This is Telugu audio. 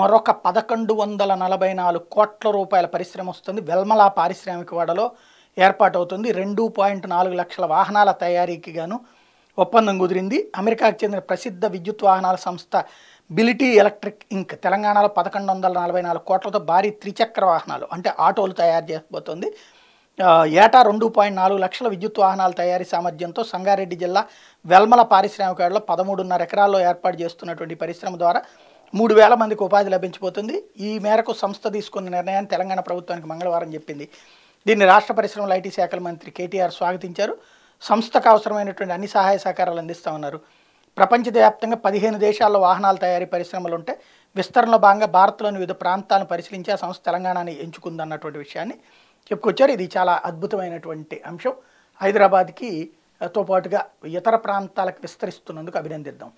మరొక పదకొండు వందల నలభై నాలుగు కోట్ల రూపాయల పరిశ్రమ వస్తుంది వెల్మలా పారిశ్రామికవాడలో ఏర్పాటవుతుంది రెండు పాయింట్ నాలుగు లక్షల వాహనాల తయారీకి గాను ఒప్పందం కుదిరింది అమెరికాకు చెందిన ప్రసిద్ధ విద్యుత్ వాహనాల సంస్థ బిలిటీ ఎలక్ట్రిక్ ఇంక్ తెలంగాణలో పదకొండు వందల నలభై నాలుగు కోట్లతో భారీ త్రిచక్ర వాహనాలు అంటే ఆటోలు తయారు చేయబోతోంది ఏటా రెండు పాయింట్ నాలుగు లక్షల విద్యుత్ వాహనాల తయారీ సామర్థ్యంతో సంగారెడ్డి జిల్లా వెల్మల పారిశ్రామికవాడలో పదమూడున్నర ఎకరాల్లో ఏర్పాటు చేస్తున్నటువంటి పరిశ్రమ ద్వారా మూడు వేల మందికి ఉపాధి లభించబోతుంది ఈ మేరకు సంస్థ తీసుకున్న నిర్ణయాన్ని తెలంగాణ ప్రభుత్వానికి మంగళవారం చెప్పింది దీన్ని రాష్ట్ర పరిశ్రమల ఐటీ శాఖల మంత్రి కేటీఆర్ స్వాగతించారు సంస్థకు అవసరమైనటువంటి అన్ని సహాయ సహకారాలు అందిస్తామన్నారు ప్రపంచవ్యాప్తంగా పదిహేను దేశాల్లో వాహనాల తయారీ పరిశ్రమలు ఉంటే విస్తరణలో భాగంగా భారత్లోని వివిధ ప్రాంతాలను పరిశీలించి ఆ సంస్థ తెలంగాణని ఎంచుకుందన్నటువంటి విషయాన్ని చెప్పుకొచ్చారు ఇది చాలా అద్భుతమైనటువంటి అంశం హైదరాబాద్కి తో పాటుగా ఇతర ప్రాంతాలకు విస్తరిస్తున్నందుకు అభినందిద్దాం